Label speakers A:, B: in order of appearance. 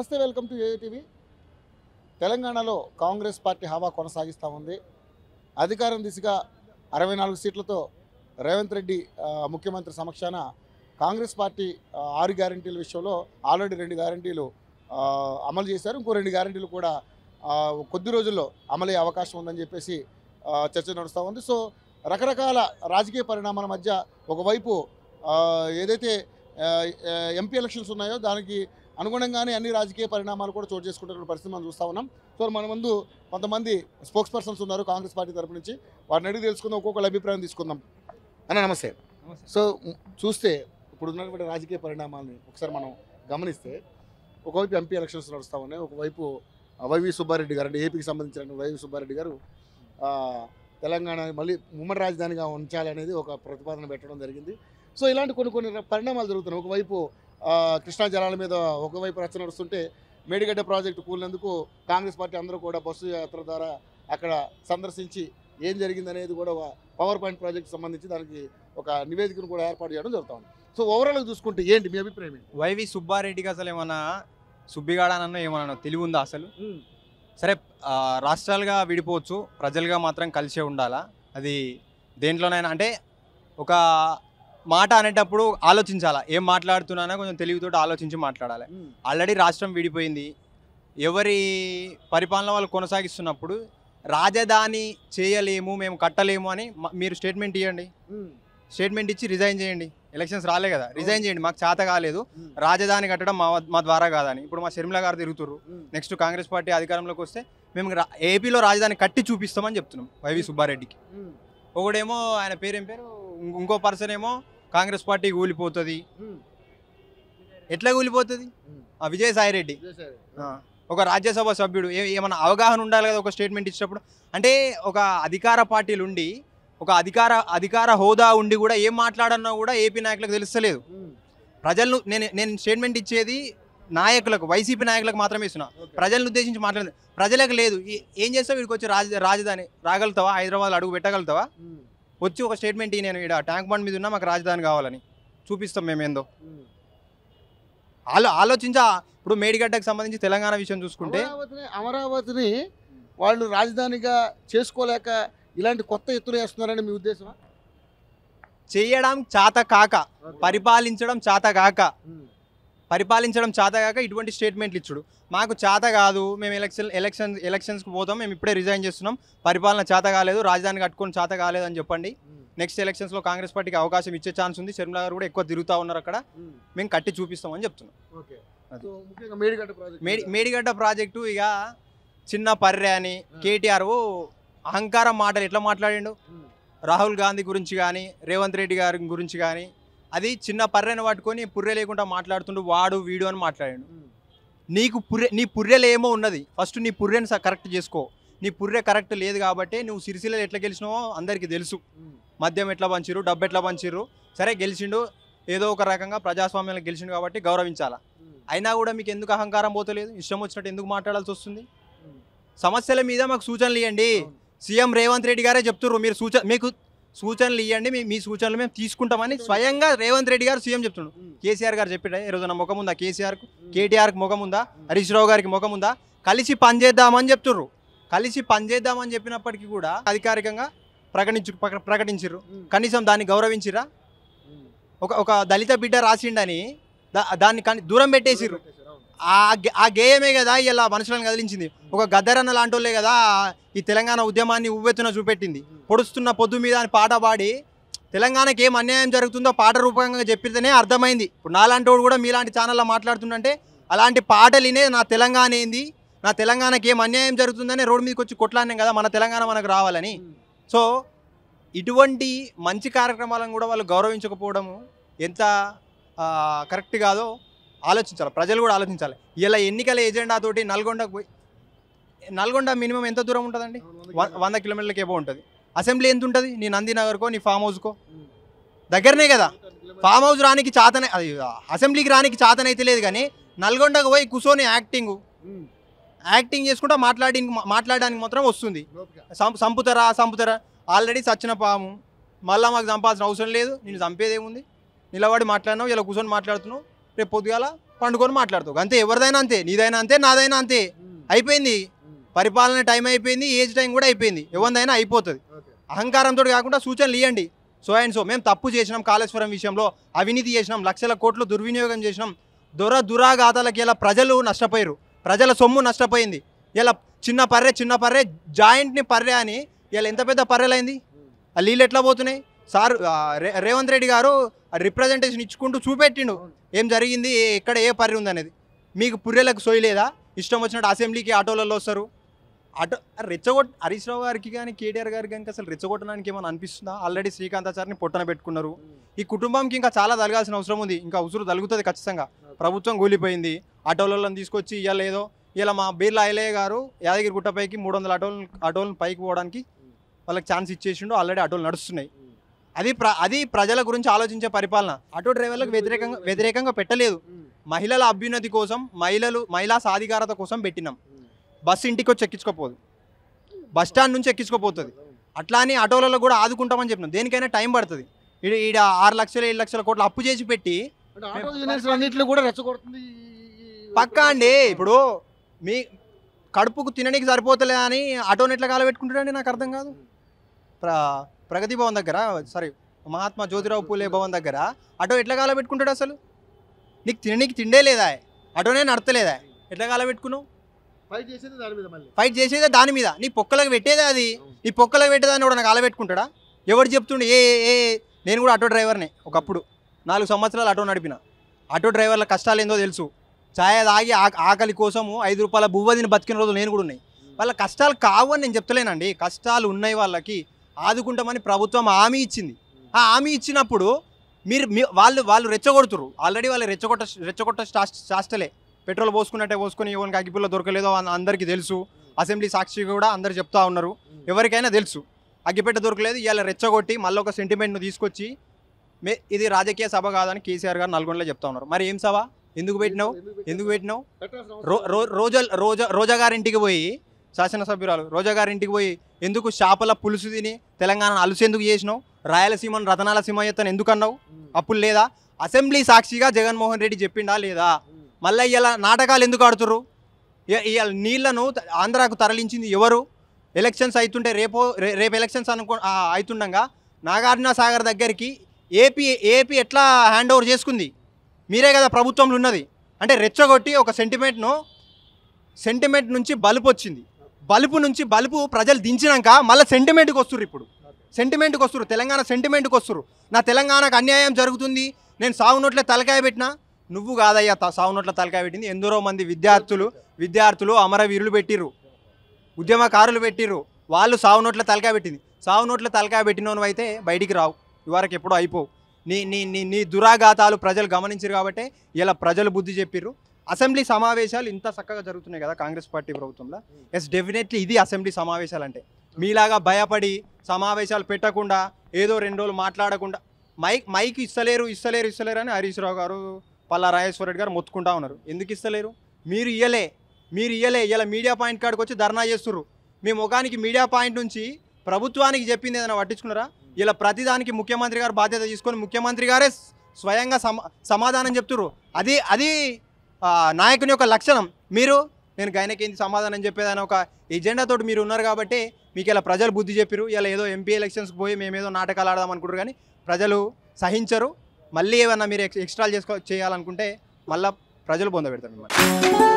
A: నమస్తే welcome to ATV తెలంగాణలో Congress party హవా కొనసాగిస్తూ ఉంది అధికారం దిశగా అరవై నాలుగు సీట్లతో రేవంత్ రెడ్డి ముఖ్యమంత్రి సమక్షాన కాంగ్రెస్ పార్టీ ఆరు గ్యారంటీల విషయంలో ఆల్రెడీ రెండు గ్యారంటీలు అమలు చేశారు ఇంకో రెండు గ్యారంటీలు కూడా కొద్ది రోజుల్లో అమలయ్యే అవకాశం ఉందని చెప్పేసి చర్చ నడుస్తూ ఉంది సో రకరకాల రాజకీయ పరిణామాల మధ్య ఒకవైపు ఏదైతే ఎంపీ ఎలక్షన్స్ ఉన్నాయో దానికి అనుగుణంగానే అన్ని రాజకీయ పరిణామాలు కూడా చోటు చేసుకుంటున్న పరిస్థితి మనం చూస్తూ ఉన్నాం సో మన ముందు కొంతమంది స్పోక్స్ పర్సన్స్ ఉన్నారు కాంగ్రెస్ పార్టీ తరపు నుంచి వారిని అడిగి తెలుసుకుందాం ఒక్కొక్కరు అభిప్రాయం తీసుకుందాం అన్న నమస్తే సో చూస్తే ఇప్పుడు ఉన్నటువంటి రాజకీయ పరిణామాలని ఒకసారి మనం గమనిస్తే ఒకవైపు ఎంపీ ఎలక్షన్స్ నడుస్తూ ఉన్నాయి ఒకవైపు వైవి సుబ్బారెడ్డి గారు అంటే ఏపీకి సంబంధించిన వైవి సుబ్బారెడ్డి గారు తెలంగాణ మళ్ళీ ఉమ్మడి రాజధానిగా ఉంచాలనేది ఒక ప్రతిపాదన పెట్టడం జరిగింది సో ఇలాంటి కొన్ని కొన్ని పరిణామాలు జరుగుతున్నాయి ఒకవైపు కృష్ణా జలాల మీద ఒకవైపు రచ్చ నడుస్తుంటే మేడిగడ్డ ప్రాజెక్టు కూలినందుకు కాంగ్రెస్ పార్టీ అందరూ కూడా బస్సు యాత్ర ద్వారా అక్కడ సందర్శించి ఏం జరిగిందనేది కూడా పవర్ పాయింట్ ప్రాజెక్ట్ సంబంధించి దానికి ఒక నివేదికను కూడా ఏర్పాటు చేయడం జరుగుతుంది సో ఓవరాల్గా
B: చూసుకుంటే ఏంటి మీ అభిప్రాయం వైవి సుబ్బారెడ్డికి అసలు ఏమన్నా సుబ్బిగాడనన్నా ఏమన్నా తెలివి ఉందా అసలు సరే రాష్ట్రాలుగా విడిపోవచ్చు ప్రజలుగా మాత్రం కలిసే ఉండాలా అది దేంట్లోనైనా అంటే ఒక మాట అనేటప్పుడు ఆలోచించాలా ఏం మాట్లాడుతున్నానో కొంచెం తెలివితోటి ఆలోచించి మాట్లాడాలి ఆల్రెడీ రాష్ట్రం విడిపోయింది ఎవరి పరిపాలన వాళ్ళు కొనసాగిస్తున్నప్పుడు రాజధాని చేయలేము మేము కట్టలేము అని మీరు స్టేట్మెంట్ ఇవ్వండి స్టేట్మెంట్ ఇచ్చి రిజైన్ చేయండి ఎలక్షన్స్ రాలే కదా రిజైన్ చేయండి మాకు చేత కాలేదు రాజధాని కట్టడం మా మా ద్వారా కాదని ఇప్పుడు మా షర్మిల గారు తిరుగుతురు నెక్స్ట్ కాంగ్రెస్ పార్టీ అధికారంలోకి వస్తే మేము ఏపీలో రాజధాని కట్టి చూపిస్తామని చెప్తున్నాం వైవి సుబ్బారెడ్డికి ఒకడేమో ఆయన పేరేం పేరు ఇంకో పర్సన్ ఏమో కాంగ్రెస్ పార్టీ కూలిపోతుంది ఎట్లా కూలిపోతుంది విజయసాయి రెడ్డి ఒక రాజ్యసభ సభ్యుడు ఏమైనా అవగాహన ఉండాలి కదా ఒక స్టేట్మెంట్ ఇచ్చినప్పుడు అంటే ఒక అధికార పార్టీలు ఉండి ఒక అధికార అధికార హోదా ఉండి కూడా ఏం మాట్లాడన్నా కూడా ఏపీ నాయకులకు తెలుస్తలేదు ప్రజలను నేను నేను స్టేట్మెంట్ ఇచ్చేది నాయకులకు వైసీపీ నాయకులకు మాత్రమే ఇస్తున్నా ప్రజలను ఉద్దేశించి మాట్లాడలేదు ప్రజలకు లేదు ఏం చేస్తావు వీడికి వచ్చి రాజధాని రాగలుగుతావా హైదరాబాద్లో అడుగు పెట్టగలుగుతావా వచ్చి ఒక స్టేట్మెంట్ ఈ నేను ఇక్కడ ట్యాంక్ బండ్ మీద ఉన్నా మాకు రాజధాని కావాలని చూపిస్తాం మేమేందో ఆలో ఆలోచించా ఇప్పుడు మేడిగడ్డకు సంబంధించి తెలంగాణ విషయం చూసుకుంటే
A: అమరావతిని వాళ్ళు రాజధానిగా చేసుకోలేక ఇలాంటి కొత్త ఎత్తులు వేస్తున్నారని మీ ఉద్దేశం చేయడం చాత కాక పరిపాలించడం
B: చాత కాక పరిపాలించడం చేతగాక ఇటువంటి స్టేట్మెంట్లు ఇచ్చుడు మాకు చేత కాదు మేము ఎలక్షన్ ఎలక్షన్ ఎలక్షన్స్కి పోతాం మేము ఇప్పుడే రిజైన్ చేస్తున్నాం పరిపాలన చేత కాలేదు రాజధాని కట్టుకొని చేత కాలేదు అని చెప్పండి నెక్స్ట్ ఎలక్షన్స్లో కాంగ్రెస్ పార్టీకి అవకాశం ఇచ్చే ఛాన్స్ ఉంది షర్మిలా గారు కూడా ఎక్కువ తిరుగుతూ ఉన్నారు అక్కడ మేము కట్టి చూపిస్తామని చెప్తున్నాం మేడి మేడిగడ్డ ప్రాజెక్టు ఇక చిన్న పర్రె అని కేటీఆర్ అహంకారం మాటలు ఎట్లా మాట్లాడిండు రాహుల్ గాంధీ గురించి కానీ రేవంత్ రెడ్డి గారి గురించి కానీ అది చిన్న పర్రెను పట్టుకొని పుర్రె లేకుండా మాట్లాడుతుండు వాడు వీడు అని మాట్లాడాడు నీకు పుర్రె నీ పుర్రెలు ఏమో ఉన్నది ఫస్ట్ నీ పుర్రెని కరెక్ట్ చేసుకో నీ పుర్రె కరెక్ట్ లేదు కాబట్టి నువ్వు సిరిసిలలో ఎట్లా గెలిచినావో అందరికీ తెలుసు మద్యం ఎట్లా పంచిరు డబ్బు ఎట్లా పంచిరు సరే గెలిచిండు ఏదో ఒక రకంగా ప్రజాస్వామ్యంలో గెలిచిండు కాబట్టి గౌరవించాలా అయినా కూడా మీకు ఎందుకు అహంకారం పోతలేదు ఇష్టం వచ్చినట్టు ఎందుకు మాట్లాడాల్సి వస్తుంది సమస్యల మీద మాకు సూచనలు ఇవ్వండి సీఎం రేవంత్ రెడ్డి గారే చెప్తున్నారు మీరు సూచన మీకు సూచనలు ఇవ్వండి మీ మీ సూచనలు మేము తీసుకుంటామని స్వయంగా రేవంత్ రెడ్డి గారు సీఎం చెప్తున్నాడు కేసీఆర్ గారు చెప్పాడు ఈ రోజున ముఖం ఉందా కేసీఆర్కు కేటీఆర్కి ముఖం ఉందా హరీష్ రావు గారికి ముఖం ఉందా కలిసి పనిచేద్దామని చెప్తున్నారు కలిసి పనిచేద్దామని చెప్పినప్పటికీ కూడా అధికారికంగా ప్రకటించు ప్రకటించరు కనీసం దాన్ని గౌరవించిరా ఒక ఒక దళిత బిడ్డ రాసిండని దాన్ని కానీ దూరం పెట్టేసిర్రు ఆ గేయమే కదా ఇలా మనుషులను కదిలించింది ఒక గద్దరన్న లాంటి కదా ఈ తెలంగాణ ఉద్యమాన్ని ఉవ్వెత్తున చూపెట్టింది పొడుస్తున్న పొద్దు మీద అని పాట పాడి తెలంగాణకి ఏం అన్యాయం జరుగుతుందో పాట రూపకంగా చెప్పితేనే అర్థమైంది ఇప్పుడు నాలాంటి వాడు కూడా మీలాంటి ఛానల్లో మాట్లాడుతుందంటే అలాంటి పాటలినే నా తెలంగాణ ఏంది నా తెలంగాణకి ఏం అన్యాయం జరుగుతుందని రోడ్డు మీదకి వచ్చి కొట్లాడినాం కదా మన తెలంగాణ మనకు రావాలని సో ఇటువంటి మంచి కార్యక్రమాలను కూడా వాళ్ళు గౌరవించకపోవడము ఎంత కరెక్ట్ కాదో ఆలోచించాలి ప్రజలు కూడా ఆలోచించాలి ఇలా ఎన్నికల ఎజెండాతోటి నల్గొండకు పోయి నల్గొండ మినిమం ఎంత దూరం ఉంటుందండి వంద కిలోమీటర్లకి ఏవో ఉంటుంది అసెంబ్లీ ఎంత ఉంటుంది నీ నందినగర్కో నీ ఫామ్ హౌస్కో దగ్గరనే కదా ఫామ్ హౌస్ రానికి చాతన అసెంబ్లీకి రానికి చాతనైతే లేదు కానీ నల్గొండకు పోయి కూర్చొని యాక్టింగ్ యాక్టింగ్ చేసుకుంటా మాట్లాడి మాట్లాడడానికి మాత్రం వస్తుంది సంపుతారా సంపుతారా ఆల్రెడీ సచ్చిన పాము మళ్ళీ మాకు చంపాల్సిన అవసరం లేదు నేను చంపేదేముంది నిలబడి మాట్లాడినావు ఇలా కూర్చొని మాట్లాడుతున్నావు రేపు పొద్దుగాల పండుకొని మాట్లాడుతావు అంతే ఎవరిదైనా అంతే నీదైనా అంతే నాదైనా అంతే hmm. అయిపోయింది పరిపాలన టైం అయిపోయింది ఏజ్ టైం కూడా అయిపోయింది ఎవరిదైనా అయిపోతుంది అహంకారంతో కాకుండా సూచనలు ఇవ్వండి సో అండ్ సో మేము తప్పు చేసినాం కాళేశ్వరం విషయంలో అవినీతి చేసినాం లక్షల కోట్లు దుర్వినియోగం చేసినాం దొర దురాఘాతాలకి ఇలా ప్రజలు నష్టపోయారు ప్రజల సొమ్ము నష్టపోయింది ఇలా చిన్న పర్రె చిన్న పర్రె జాయింట్ని పర్రె అని ఇలా ఎంత పెద్ద పర్రెలైంది hmm. ఆ నీళ్ళు ఎట్లా పోతున్నాయి సార్ రేవంత్ రెడ్డి గారు రిప్రజెంటేషన్ ఇచ్చుకుంటూ చూపెట్టిండు ఏం జరిగింది ఎక్కడ ఏ పర్రి ఉందనేది మీకు పుర్రెలకు సోయలేదా ఇష్టం వచ్చినట్టు అసెంబ్లీకి ఆటోలలో వస్తారు ఆటో రెచ్చగొట్ హరీష్ రావు గారికి కానీ కేటీఆర్ గారికి కానీ అసలు రెచ్చగొట్టడానికి ఏమైనా అనిపిస్తుందా ఆల్రెడీ శ్రీకాంతాచారిని పొట్టన పెట్టుకున్నారు ఈ కుటుంబంకి ఇంకా చాలా తలగాల్సిన అవసరం ఉంది ఇంకా ఉసురు తలుగుతుంది ఖచ్చితంగా ప్రభుత్వం కూలిపోయింది ఆటోలలో తీసుకొచ్చి ఇవాళ ఏదో ఇలా మా బీర్లా ఐలయ్య గారు యాదగిరి గుట్టపైకి మూడు వందల ఆటోలు ఆటోలను పైకి పోవడానికి వాళ్ళకి ఛాన్స్ ఇచ్చేసిండు ఆల్రెడీ ఆటోలు నడుస్తున్నాయి అది ప్ర అది ప్రజల గురించి ఆలోచించే పరిపాలన ఆటో డ్రైవర్లకు వ్యతిరేకంగా వ్యతిరేకంగా పెట్టలేదు మహిళల అభ్యున్నతి కోసం మహిళలు మహిళా సాధికారత కోసం పెట్టినాం బస్సు ఇంటికి వచ్చి ఎక్కించుకోపోదు బస్ స్టాండ్ నుంచి ఎక్కించుకోపోతుంది అట్లా అని ఆటోలలో కూడా ఆదుకుంటామని చెప్పినాం దేనికైనా టైం పడుతుంది ఇడ ఈడ ఆరు లక్షలు ఏడు లక్షల కోట్లు అప్పు చేసి పెట్టి కూడా రెచ్చగొడుతుంది పక్కా అండి ఇప్పుడు మీ కడుపుకు తినడానికి సరిపోతలే అని ఆటో నెట్ల పెట్టుకుంటాడు అండి నాకు అర్థం కాదు ప్రగతి భవన్ దగ్గర సారీ మహాత్మా జ్యోతిరావు పూలే భవన్ దగ్గర ఆటో ఎట్లా కాల పెట్టుకుంటాడు అసలు నీకు తిన నీకు తిండే లేదా ఆటోనే నడతలేదా ఎట్లా కాల పెట్టుకున్నావు
A: ఫైట్ చేసేది దాని మీద మళ్ళీ
B: ఫైట్ చేసేదే దాని మీద నీ పొక్కలకు పెట్టేదే అది నీ పొక్కలకు పెట్టేదాన్ని కూడా నాకు పెట్టుకుంటాడా ఎవరు చెప్తుండే ఏ ఏ నేను కూడా ఆటో డ్రైవర్నే ఒకప్పుడు నాలుగు సంవత్సరాలు ఆటో నడిపిన ఆటో డ్రైవర్ల కష్టాలు ఏందో తెలుసు ఛాయ తాగి ఆకలి కోసము ఐదు రూపాయల బువ్వదిని బతికిన రోజులు నేను కూడా ఉన్నాయి వాళ్ళ కష్టాలు కావు అని నేను చెప్తలేనండి కష్టాలు ఉన్నాయి వాళ్ళకి ఆదుకుంటామని ప్రభుత్వం హామీ ఇచ్చింది ఆ హామీ ఇచ్చినప్పుడు మీరు వాళ్ళు వాళ్ళు రెచ్చగొడుతురు ఆల్రెడీ వాళ్ళు రెచ్చగొట్ట రెచ్చగొట్ట శాస్టలే పెట్రోల్ పోసుకున్నట్టే పోసుకుని ఎవరికి అగ్గిపుల్ల దొరకలేదో అందరికీ తెలుసు అసెంబ్లీ సాక్షి కూడా అందరు చెప్తా ఉన్నారు ఎవరికైనా తెలుసు అగ్గిపెట్ట దొరకలేదు ఇవాళ రెచ్చగొట్టి మళ్ళీ ఒక సెంటిమెంట్ను తీసుకొచ్చి మే ఇది రాజకీయ సభ కాదని కేసీఆర్ గారు నల్గొండలో చెప్తా ఉన్నారు మరి ఏం సభ ఎందుకు పెట్టినావు ఎందుకు పెట్టినావు రోజా రోజా రోజా గారింటికి పోయి శాసనసభ్యురాలు రోజా గారి ఇంటికి పోయి ఎందుకు చేపల పులుసు తిని తెలంగాణ అలుసేందుకు చేసినావు రాయలసీమను రతనాల సీమ ఎత్తను ఎందుకు అన్నావు అప్పుడు లేదా అసెంబ్లీ సాక్షిగా జగన్మోహన్ రెడ్డి చెప్పిండా లేదా మళ్ళీ ఇలా నాటకాలు ఎందుకు ఆడుతుర్రు ఇవాళ నీళ్లను ఆంధ్రాకు తరలించింది ఎవరు ఎలక్షన్స్ అవుతుంటే రేపో రేపు ఎలక్షన్స్ అనుకో అవుతుండగా నాగార్జున సాగర్ దగ్గరికి ఏపీ ఏపీ ఎట్లా హ్యాండ్ ఓవర్ చేసుకుంది మీరే కదా ప్రభుత్వంలో ఉన్నది అంటే రెచ్చగొట్టి ఒక సెంటిమెంట్ను సెంటిమెంట్ నుంచి బలుపు వచ్చింది బలుపు నుంచి బలుపు ప్రజలు దించినాక మళ్ళీ సెంటిమెంట్కి వస్తుర్రు ఇప్పుడు సెంటిమెంట్కి వస్తురు తెలంగాణ సెంటిమెంట్కి వస్తురు నా తెలంగాణకు అన్యాయం జరుగుతుంది నేను సాగు నోట్లో తలకాయ పెట్టినా నువ్వు కాదయ్యా సాగు నోట్లో తలకాయ పెట్టింది ఎందరో మంది విద్యార్థులు విద్యార్థులు అమరవీరులు పెట్టిర్రు ఉద్యమకారులు పెట్టిరు వాళ్ళు సాగు నోట్ల తలకాయ పెట్టింది సాగు నోట్ల తలకాయ పెట్టినోను అయితే బయటికి రావు ఇవరకు ఎప్పుడో అయిపోవు నీ నీ నీ దురాఘాతాలు ప్రజలు గమనించరు కాబట్టి ఇలా ప్రజలు బుద్ధి చెప్పిర్రు అసెంబ్లీ సమావేశాలు ఇంత చక్కగా జరుగుతున్నాయి కదా కాంగ్రెస్ పార్టీ ప్రభుత్వంలో ఎస్ డెఫినెట్లీ ఇది అసెంబ్లీ సమావేశాలు అంటే మీలాగా భయపడి సమావేశాలు పెట్టకుండా ఏదో రెండు రోజులు మాట్లాడకుండా మైక్ మైక్ ఇస్తలేరు ఇస్తలేరు ఇస్తలేరు అని హరీష్ రావు గారు పల్లా రాజేశ్వరరెడ్డి గారు మొత్తుకుంటా ఉన్నారు ఎందుకు ఇస్తలేరు మీరు ఇయ్యలే మీరు ఇయ్యలే ఇలా మీడియా పాయింట్ కాడికి వచ్చి ధర్నా చేస్తున్నారు మీ ముఖానికి మీడియా పాయింట్ నుంచి ప్రభుత్వానికి చెప్పింది ఏదైనా పట్టించుకున్నారా ఇలా ప్రతిదానికి ముఖ్యమంత్రి గారు బాధ్యత తీసుకొని ముఖ్యమంత్రి గారే స్వయంగా సమాధానం చెప్తున్నారు అది అది నాయకుని యొక్క లక్షణం మీరు నేను గైనకేంది సమాధానం చెప్పేదాని ఒక ఎజెండాతో మీరు ఉన్నారు కాబట్టి మీకు ఇలా ప్రజలు బుద్ధి చెప్పారు ఇలా ఏదో ఎంపీ ఎలక్షన్స్కి పోయి మేమేదో నాటకాలు ఆడదాం అనుకుంటారు కానీ ప్రజలు సహించరు మళ్ళీ ఏమన్నా మీరు ఎక్స్ట్రా చేసుకో చేయాలనుకుంటే మళ్ళీ ప్రజలు పొందబెడతారు మిమ్మల్ని